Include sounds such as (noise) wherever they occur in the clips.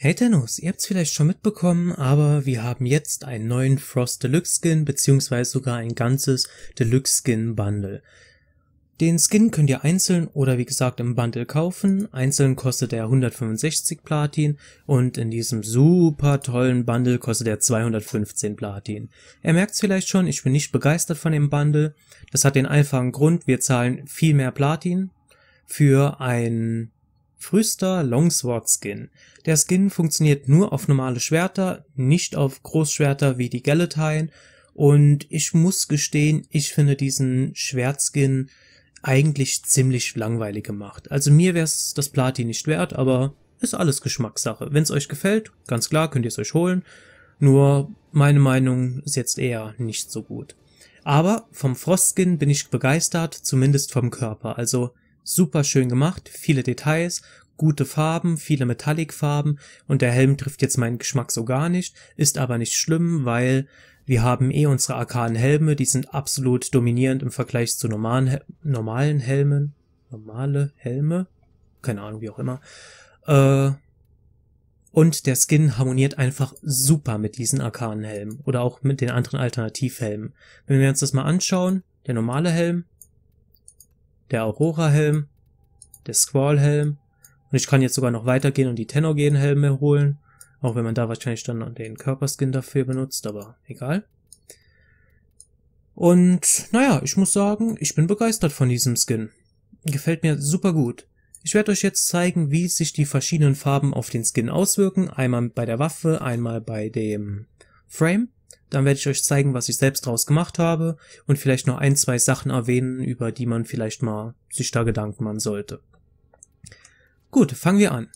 Hey Thanos, ihr habt's vielleicht schon mitbekommen, aber wir haben jetzt einen neuen Frost Deluxe Skin, beziehungsweise sogar ein ganzes Deluxe Skin Bundle. Den Skin könnt ihr einzeln oder wie gesagt im Bundle kaufen. Einzeln kostet er 165 Platin und in diesem super tollen Bundle kostet er 215 Platin. Ihr merkt's vielleicht schon, ich bin nicht begeistert von dem Bundle. Das hat den einfachen Grund, wir zahlen viel mehr Platin für ein Frühster Longsword Skin. Der Skin funktioniert nur auf normale Schwerter, nicht auf Großschwerter wie die Galatayen. Und ich muss gestehen, ich finde diesen Schwertskin eigentlich ziemlich langweilig gemacht. Also mir wäre es das Platin nicht wert, aber ist alles Geschmackssache. Wenn es euch gefällt, ganz klar, könnt ihr es euch holen. Nur meine Meinung ist jetzt eher nicht so gut. Aber vom Frostskin bin ich begeistert, zumindest vom Körper. Also Super schön gemacht, viele Details, gute Farben, viele Metallic-Farben und der Helm trifft jetzt meinen Geschmack so gar nicht, ist aber nicht schlimm, weil wir haben eh unsere arkanen Helme, die sind absolut dominierend im Vergleich zu normalen, normalen Helmen. Normale Helme? Keine Ahnung, wie auch immer. Äh, und der Skin harmoniert einfach super mit diesen arkanen Helmen oder auch mit den anderen Alternativhelmen. Wenn wir uns das mal anschauen, der normale Helm der Aurora-Helm, der Squall-Helm. Und ich kann jetzt sogar noch weitergehen und die Tenogen-Helme holen. Auch wenn man da wahrscheinlich dann den Körperskin dafür benutzt, aber egal. Und naja, ich muss sagen, ich bin begeistert von diesem Skin. Gefällt mir super gut. Ich werde euch jetzt zeigen, wie sich die verschiedenen Farben auf den Skin auswirken. Einmal bei der Waffe, einmal bei dem Frame. Dann werde ich euch zeigen, was ich selbst draus gemacht habe und vielleicht noch ein, zwei Sachen erwähnen, über die man vielleicht mal sich da Gedanken machen sollte. Gut, fangen wir an.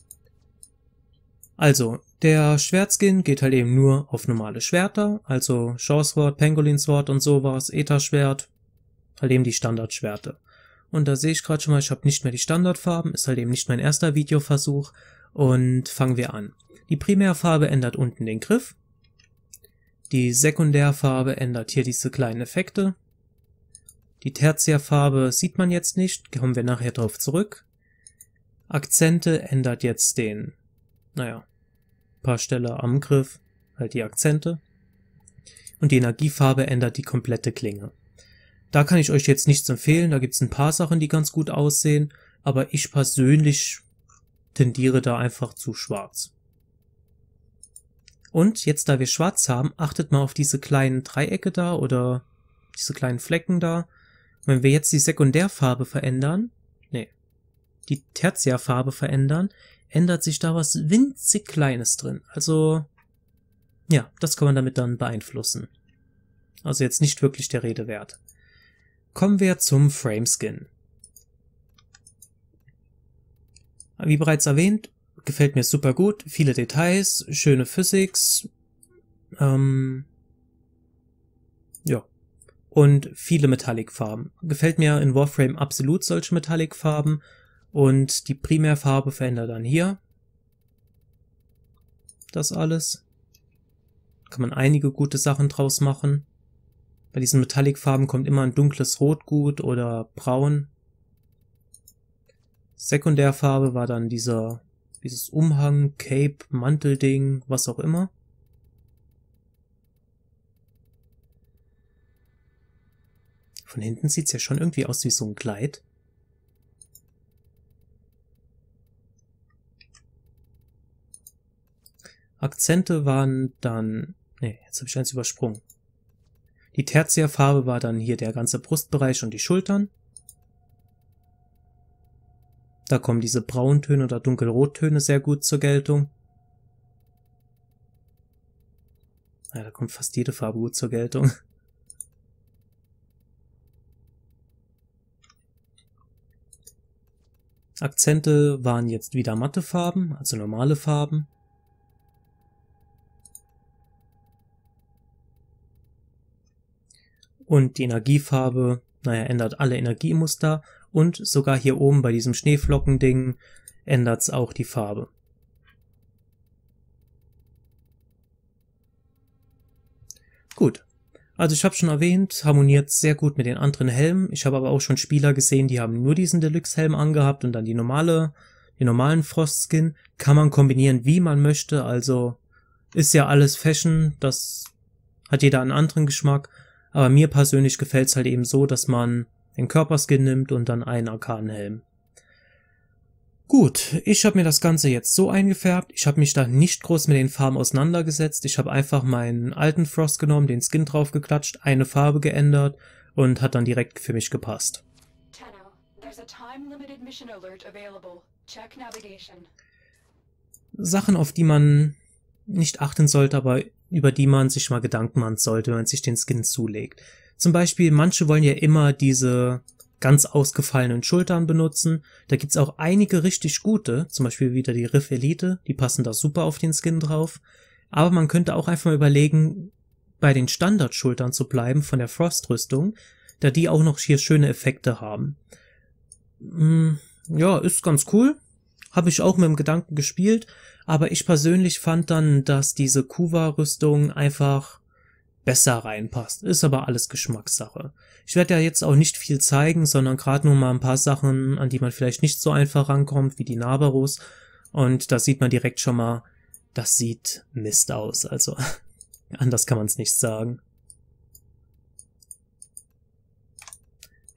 Also, der Schwertskin geht halt eben nur auf normale Schwerter, also Shaw Sword, Pangolin Sword und sowas, Ether Schwert, halt eben die Standardschwerte. Und da sehe ich gerade schon mal, ich habe nicht mehr die Standardfarben, ist halt eben nicht mein erster Videoversuch und fangen wir an. Die Primärfarbe ändert unten den Griff, die Sekundärfarbe ändert hier diese kleinen Effekte. Die Tertiärfarbe sieht man jetzt nicht, kommen wir nachher drauf zurück. Akzente ändert jetzt den, naja, paar Stelle am Griff, halt die Akzente. Und die Energiefarbe ändert die komplette Klinge. Da kann ich euch jetzt nichts empfehlen, da gibt's ein paar Sachen, die ganz gut aussehen, aber ich persönlich tendiere da einfach zu schwarz. Und jetzt, da wir schwarz haben, achtet mal auf diese kleinen Dreiecke da oder diese kleinen Flecken da. Wenn wir jetzt die Sekundärfarbe verändern, nee, die Tertiärfarbe verändern, ändert sich da was winzig Kleines drin. Also, ja, das kann man damit dann beeinflussen. Also jetzt nicht wirklich der Rede wert. Kommen wir zum Frameskin. Wie bereits erwähnt, gefällt mir super gut. Viele Details, schöne Physics. Ähm, ja. Und viele Metallic-Farben. Gefällt mir in Warframe absolut solche Metallic-Farben. Und die Primärfarbe verändert dann hier. Das alles. Kann man einige gute Sachen draus machen. Bei diesen Metallic-Farben kommt immer ein dunkles Rot gut oder Braun. Sekundärfarbe war dann dieser dieses Umhang, Cape, Mantelding, was auch immer. Von hinten sieht's ja schon irgendwie aus wie so ein Kleid. Akzente waren dann... Ne, jetzt habe ich eins übersprungen. Die tertia war dann hier der ganze Brustbereich und die Schultern. Da kommen diese Brauntöne oder Dunkelrottöne sehr gut zur Geltung. Ja, da kommt fast jede Farbe gut zur Geltung. Akzente waren jetzt wieder matte Farben, also normale Farben. Und die Energiefarbe, naja, ändert alle Energiemuster und sogar hier oben bei diesem Schneeflockending ändert's auch die Farbe. Gut. Also ich habe schon erwähnt, harmoniert sehr gut mit den anderen Helmen. Ich habe aber auch schon Spieler gesehen, die haben nur diesen Deluxe-Helm angehabt und dann die normale, den normalen Frost-Skin. Kann man kombinieren, wie man möchte. Also ist ja alles Fashion, das hat jeder einen anderen Geschmack. Aber mir persönlich gefällt's halt eben so, dass man den Körperskin nimmt und dann einen Arkanenhelm. Gut, ich habe mir das Ganze jetzt so eingefärbt. Ich habe mich da nicht groß mit den Farben auseinandergesetzt. Ich habe einfach meinen alten Frost genommen, den Skin draufgeklatscht, eine Farbe geändert und hat dann direkt für mich gepasst. Sachen, auf die man nicht achten sollte, aber über die man sich mal Gedanken machen sollte, wenn man sich den Skin zulegt. Zum Beispiel, manche wollen ja immer diese ganz ausgefallenen Schultern benutzen. Da gibt's auch einige richtig gute, zum Beispiel wieder die Riff Elite, die passen da super auf den Skin drauf. Aber man könnte auch einfach mal überlegen, bei den Standardschultern zu bleiben von der Frost-Rüstung, da die auch noch hier schöne Effekte haben. Hm, ja, ist ganz cool. Habe ich auch mit dem Gedanken gespielt, aber ich persönlich fand dann, dass diese Kuva-Rüstung einfach besser reinpasst. Ist aber alles Geschmackssache. Ich werde ja jetzt auch nicht viel zeigen, sondern gerade nur mal ein paar Sachen, an die man vielleicht nicht so einfach rankommt, wie die Nabaros. Und da sieht man direkt schon mal, das sieht Mist aus. Also (laughs) anders kann man es nicht sagen.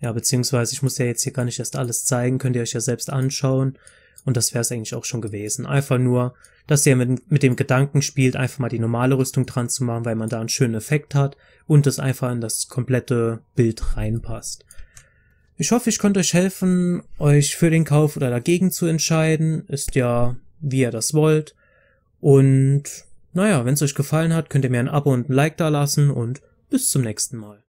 Ja, beziehungsweise ich muss ja jetzt hier gar nicht erst alles zeigen, könnt ihr euch ja selbst anschauen. Und das wäre es eigentlich auch schon gewesen. Einfach nur, dass ihr mit, mit dem Gedanken spielt, einfach mal die normale Rüstung dran zu machen, weil man da einen schönen Effekt hat und das einfach in das komplette Bild reinpasst. Ich hoffe, ich konnte euch helfen, euch für den Kauf oder dagegen zu entscheiden. Ist ja, wie ihr das wollt. Und naja, wenn es euch gefallen hat, könnt ihr mir ein Abo und ein Like da lassen und bis zum nächsten Mal.